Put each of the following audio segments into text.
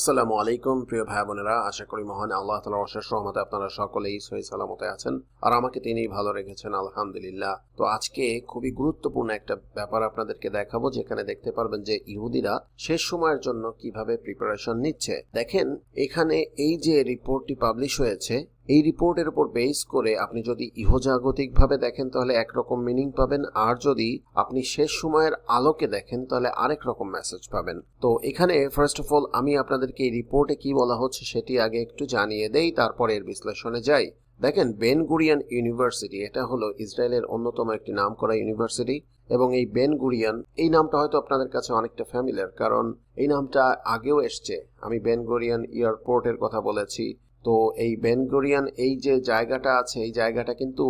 আসসালামু আলাইকুম প্রিয় ভাই বোনেরা আশা করি মহান আল্লাহ তালা অশেষ রহমতে আপনারা সকলেই সহি সালামতে আছেন আর আমাকে তিনি ভালো রেখেছেন আলহামদুলিল্লাহ তো আজকে খুবই গুরুত্বপূর্ণ একটা ব্যাপার আপনাদেরকে দেখাবো যেখানে দেখতে পারবেন যে ইহুদিরা শেষ সময়ের জন্য কিভাবে প্রিপারেশন নিচ্ছে দেখেন এখানে এই যে রিপোর্টটি পাবলিশ হয়েছে এই রিপোর্টের উপর বেস করে আপনি যদি ইহজাগতিকভাবে দেখেন তাহলে একরকম মিনিং পাবেন আর যদি আপনি শেষ সময়ের আলোকে দেখেন তাহলে আরেক রকম মেসেজ পাবেন তো এখানে ফার্স্ট অফ অল আমি আপনাদেরকে এই রিপোর্টে কি বলা হচ্ছে সেটি আগে একটু জানিয়ে দেই তারপর এর বিশ্লেষণে যাই দেখেন বেন গুরিয়ান ইউনিভার্সিটি এটা হলো ইসরায়েলের অন্যতম একটি নাম করা ইউনিভার্সিটি এবং এই বেন গুরিয়ান এই নামটা হয়তো আপনাদের কাছে অনেকটা ফ্যামিলিয়ার কারণ এই নামটা আগেও এসছে আমি বেন গুরিয়ান এয়ারপোর্টের কথা বলেছি তো এই বেনগোরিয়ান এই যে জায়গাটা আছে এই জায়গাটা কিন্তু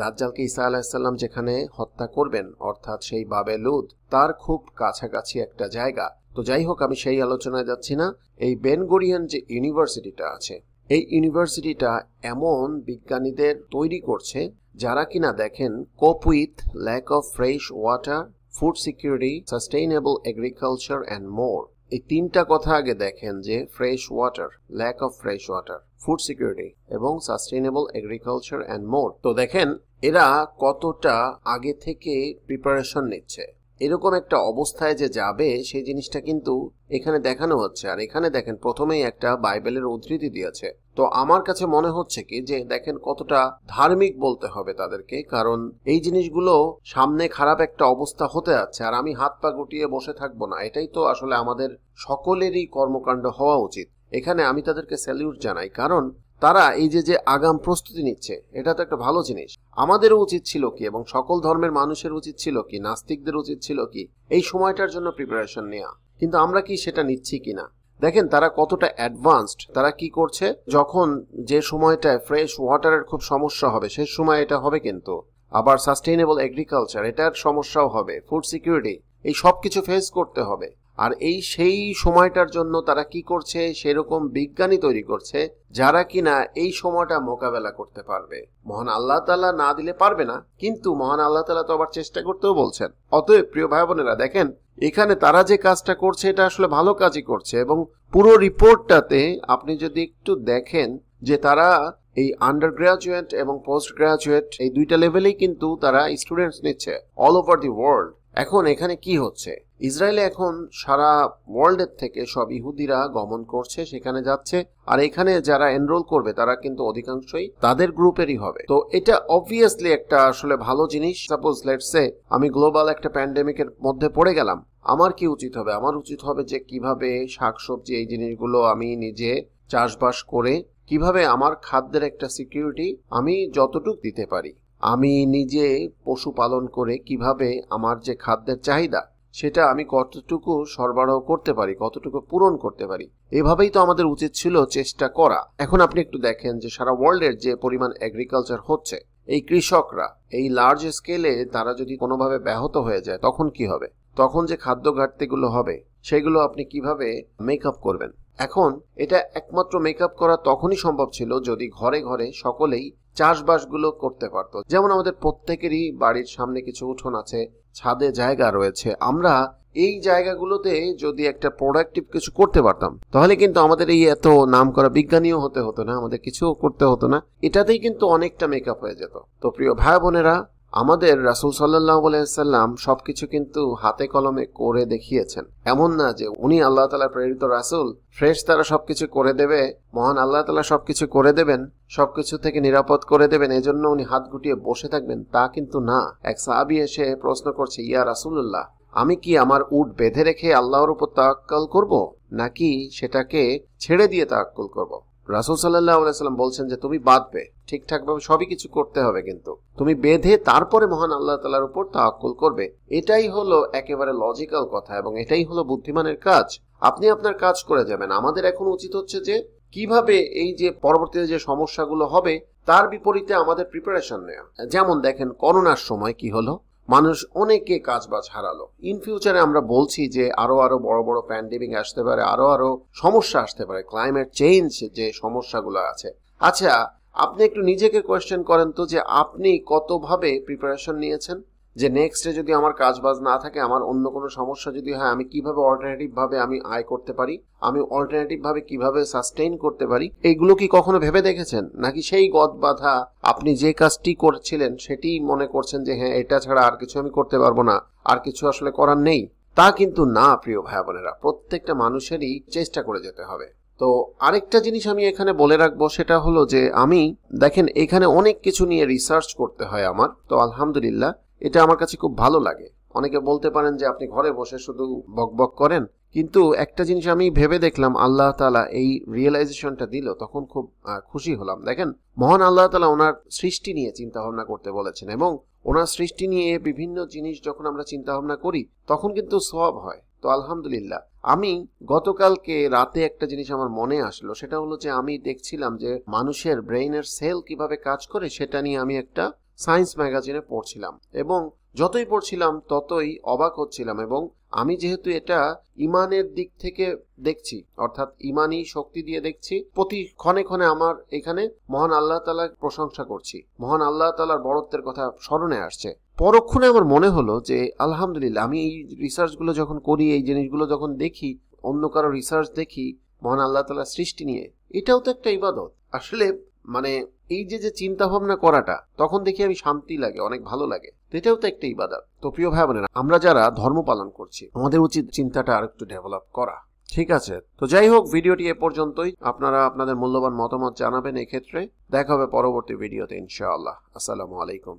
দাজ্জালকে ইসা আলাহিসাল্লাম যেখানে হত্যা করবেন অর্থাৎ সেই বাবে লুদ তার খুব কাছাকাছি একটা জায়গা তো যাই হোক আমি সেই আলোচনায় যাচ্ছি না এই বেনগোরিয়ান যে ইউনিভার্সিটিটা আছে এই ইউনিভার্সিটিটা এমন বিজ্ঞানীদের তৈরি করছে যারা কিনা দেখেন cope with lack of fresh water food security sustainable agriculture and more এই তিনটা কথা আগে দেখেন যে fresh water lack of fresh water food security এবং সাস্টেইনেবল এগ্রিকালচার অ্যান্ড মোর তো দেখেন এরা কতটা আগে থেকে প্রিপারেশন নিচ্ছে এরকম একটা অবস্থায় যে যাবে সেই জিনিসটা কিন্তু এখানে দেখানো হচ্ছে আর এখানে দেখেন প্রথমেই একটা বাইবেলের উদ্ধৃতি দিয়েছে তো আমার কাছে মনে হচ্ছে কি যে দেখেন কতটা ধার্মিক বলতে হবে তাদেরকে কারণ এই জিনিসগুলো সামনে খারাপ একটা অবস্থা হতে যাচ্ছে আর আমি হাত পা গুটিয়ে বসে থাকবো না এটাই তো আসলে আমাদের সকলেরই কর্মকাণ্ড হওয়া উচিত এখানে আমি তাদেরকে স্যালিউট জানাই কারণ তারা এই যে যে আগাম প্রস্তুতি নিচ্ছে এটা তো একটা ভালো জিনিস আমাদেরও উচিত ছিল কি এবং সকল ধর্মের মানুষের উচিত ছিল কি নাস্তিকদের উচিত ছিল কি এই সময়টার জন্য প্রিপারেশন নেওয়া কিন্তু আমরা কি সেটা নিচ্ছি কিনা দেখেন তারা কতটা অ্যাডভান্সড তারা কি করছে যখন যে সময়টায় ফ্রেশ ওয়াটারের খুব সমস্যা হবে সে সময় এটা হবে কিন্তু আবার সাস্টেইনেবল এগ্রিকালচার এটার সমস্যাও হবে ফুড সিকিউরিটি এই সব কিছু ফেস করতে হবে আর এই সেই সময়টার জন্য তারা কি করছে সেরকম বিজ্ঞানী তৈরি করছে যারা কিনা এই সময়টা মোকাবেলা করতে পারবে মহান আল্লাহ তালা না দিলে পারবে না কিন্তু মহান আল্লাহ তালা তো আবার চেষ্টা করতেও বলছেন অতএব প্রিয় ভাই বোনেরা দেখেন এখানে তারা যে কাজটা করছে এটা আসলে ভালো কাজই করছে এবং পুরো রিপোর্টটাতে আপনি যদি একটু দেখেন যে তারা এই আন্ডার গ্রাজুয়েট এবং পোস্ট গ্রাজুয়েট এই দুইটা লেভেলেই কিন্তু তারা স্টুডেন্টস নিচ্ছে অল ওভার দি ওয়ার্ল্ড এখন এখানে কি হচ্ছে ইসরায়েলে এখন সারা ওয়ার্ল্ডের থেকে সব ইহুদিরা গমন করছে সেখানে যাচ্ছে আর এখানে যারা এনরোল করবে তারা কিন্তু অধিকাংশই তাদের গ্রুপেরই হবে তো এটা অবভিয়াসলি একটা আসলে ভালো জিনিস সাপোজ লেটসে আমি গ্লোবাল একটা প্যান্ডেমিকের মধ্যে পড়ে গেলাম আমার কি উচিত হবে আমার উচিত হবে যে কিভাবে শাকসবজি এই জিনিসগুলো আমি নিজে চাষবাস করে কিভাবে আমার খাদ্যের একটা সিকিউরিটি আমি যতটুক দিতে পারি আমি নিজে পশু পালন করে কিভাবে আমার যে খাদ্যের চাহিদা সেটা আমি কতটুকু সরবরাহ করতে পারি কতটুকু পূরণ করতে পারি এভাবেই তো আমাদের উচিত ছিল চেষ্টা করা এখন আপনি একটু দেখেন যে সারা ওয়ার্ল্ডের যে পরিমাণ এগ্রিকালচার হচ্ছে এই কৃষকরা এই লার্জ স্কেলে তারা যদি কোনোভাবে ব্যাহত হয়ে যায় তখন কি হবে তখন যে খাদ্য ঘাটতিগুলো হবে সেগুলো আপনি কিভাবে মেক আপ করবেন এখন এটা একমাত্র মেক আপ করা তখনই সম্ভব ছিল যদি ঘরে ঘরে সকলেই চাষবাসগুলো করতে পারত যেমন আমাদের প্রত্যেকেরই বাড়ির সামনে কিছু উঠোন আছে ছাদে জায়গা রয়েছে আমরা এই জায়গাগুলোতে যদি একটা প্রোডাক্টিভ কিছু করতে পারতাম তাহলে কিন্তু আমাদের এই এত নাম করা বিজ্ঞানীও হতে হতো না আমাদের কিছু করতে হতো না এটাতেই কিন্তু অনেকটা মেকআপ হয়ে যেত তো প্রিয় ভাই বোনেরা আমাদের রাসুল সাল্লাহ সবকিছু সব কিছু কিন্তু হাতে কলমে করে দেখিয়েছেন এমন না যে উনি আল্লাহ তালা প্রেরিত রাসুল ফ্রেশ তারা সবকিছু করে দেবে মহান আল্লাহ তালা সবকিছু করে দেবেন সবকিছু থেকে নিরাপদ করে দেবেন এজন্য উনি হাত গুটিয়ে বসে থাকবেন তা কিন্তু না এক সাহাবি এসে প্রশ্ন করছে ইয়া রাসুল্লাহ আমি কি আমার উট বেঁধে রেখে আল্লাহর উপর তাক্কাল করব নাকি সেটাকে ছেড়ে দিয়ে তাক্কল করব রাসুল সাল্লাহ আলাইসাল্লাম বলছেন যে তুমি বাঁধবে ঠিকঠাকভাবে সবই কিছু করতে হবে কিন্তু তুমি বেঁধে তারপরে মহান আল্লাহ তালার উপর তাক্কুল করবে এটাই হলো একেবারে লজিক্যাল কথা এবং এটাই হলো বুদ্ধিমানের কাজ আপনি আপনার কাজ করে যাবেন আমাদের এখন উচিত হচ্ছে যে কিভাবে এই যে পরবর্তীতে যে সমস্যাগুলো হবে তার বিপরীতে আমাদের প্রিপারেশন নেওয়া যেমন দেখেন করোনার সময় কি হলো মানুষ অনেকে কাজ বাজ হারালো ইন ফিউচারে আমরা বলছি যে আরো আরো বড় বড় প্যান্ডেমিক আসতে পারে আরো আরো সমস্যা আসতে পারে ক্লাইমেট চেঞ্জ যে সমস্যাগুলো আছে আচ্ছা আপনি একটু নিজেকে কোয়েশ্চেন করেন তো যে আপনি কতভাবে প্রিপারেশন নিয়েছেন যে নেক্সটে যদি আমার কাজ বাজ না থাকে আমার অন্য কোনো সমস্যা যদি হয় আমি কিভাবে অল্টারনেটিভভাবে আমি আয় করতে পারি আমি অল্টারনেটিভভাবে কিভাবে সাস্টেইন করতে পারি এইগুলো কি কখনো ভেবে দেখেছেন নাকি সেই গদ বাধা আপনি যে কাজটি করছিলেন সেটি মনে করছেন যে হ্যাঁ এটা ছাড়া আর কিছু আমি করতে পারবো না আর কিছু আসলে করার নেই তা কিন্তু না প্রিয় ভাই বোনেরা প্রত্যেকটা মানুষেরই চেষ্টা করে যেতে হবে তো আরেকটা জিনিস আমি এখানে বলে রাখবো সেটা হলো যে আমি দেখেন এখানে অনেক কিছু নিয়ে রিসার্চ করতে হয় আমার তো আলহামদুলিল্লাহ এটা আমার কাছে খুব ভালো লাগে অনেকে বলতে পারেন যে আপনি ঘরে বসে শুধু বকবক করেন কিন্তু একটা জিনিস আমি ভেবে দেখলাম আল্লাহ তালা এই রিয়েলাইজেশনটা দিল তখন খুব খুশি হলাম দেখেন মহান আল্লাহ তালা ওনার সৃষ্টি নিয়ে চিন্তা ভাবনা করতে বলেছেন এবং ওনার সৃষ্টি নিয়ে বিভিন্ন জিনিস যখন আমরা চিন্তা ভাবনা করি তখন কিন্তু সব হয় তো আলহামদুলিল্লাহ আমি গতকালকে রাতে একটা জিনিস আমার মনে আসলো সেটা হলো যে আমি দেখছিলাম যে মানুষের ব্রেইনের সেল কিভাবে কাজ করে সেটা নিয়ে আমি একটা সায়েন্স ম্যাগাজিনে পড়ছিলাম এবং যতই পড়ছিলাম ততই অবাক হচ্ছিলাম এবং আমি যেহেতু এটা ইমানের দিক থেকে দেখছি অর্থাৎ ইমানই শক্তি দিয়ে দেখছি প্রতি ক্ষণে ক্ষণে আমার এখানে মহান আল্লাহ তালা প্রশংসা করছি মহান আল্লাহ তালার বড়ত্বের কথা স্মরণে আসছে পরক্ষণে আমার মনে হলো যে আলহামদুলিল্লাহ আমি এই রিসার্চগুলো যখন করি এই জিনিসগুলো যখন দেখি অন্য কারো রিসার্চ দেখি মহান আল্লাহ তালার সৃষ্টি নিয়ে এটাও তো একটা ইবাদত আসলে মানে এই যে যে চিন্তা ভাবনা করাটা তখন দেখি আমি শান্তি লাগে অনেক ভালো লাগে তো এটাও তো একটা ইবাদত তো প্রিয় ভাই বোনেরা আমরা যারা ধর্ম পালন করছি আমাদের উচিত চিন্তাটা আর একটু ডেভেলপ করা ঠিক আছে তো যাই হোক ভিডিওটি এ পর্যন্তই আপনারা আপনাদের মূল্যবান মতামত জানাবেন এক্ষেত্রে দেখা হবে পরবর্তী ভিডিওতে ইনশাআল্লাহ আসসালামু আলাইকুম